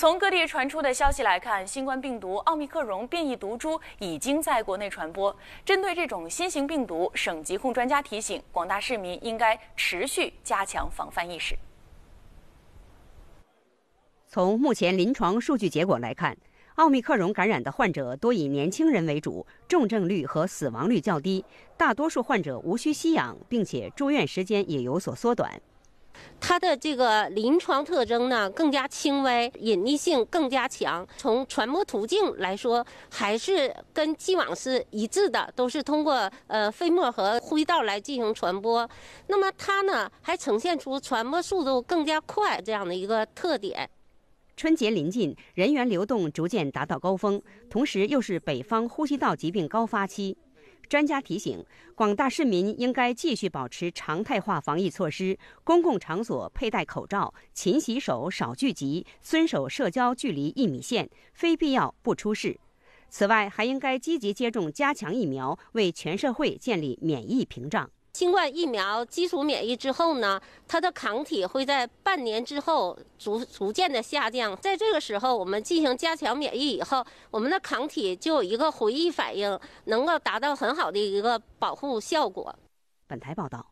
从各地传出的消息来看，新冠病毒奥密克戎变异毒株已经在国内传播。针对这种新型病毒，省疾控专家提醒广大市民应该持续加强防范意识。从目前临床数据结果来看，奥密克戎感染的患者多以年轻人为主，重症率和死亡率较低，大多数患者无需吸氧，并且住院时间也有所缩短。它的这个临床特征呢更加轻微，隐匿性更加强。从传播途径来说，还是跟既往是一致的，都是通过呃飞沫和呼吸道来进行传播。那么它呢还呈现出传播速度更加快这样的一个特点。春节临近，人员流动逐渐达到高峰，同时又是北方呼吸道疾病高发期。专家提醒广大市民，应该继续保持常态化防疫措施，公共场所佩戴口罩，勤洗手，少聚集，遵守社交距离一米线，非必要不出市。此外，还应该积极接种加强疫苗，为全社会建立免疫屏障。新冠疫苗基础免疫之后呢，它的抗体会在半年之后逐逐渐的下降。在这个时候，我们进行加强免疫以后，我们的抗体就有一个回忆反应，能够达到很好的一个保护效果。本台报道。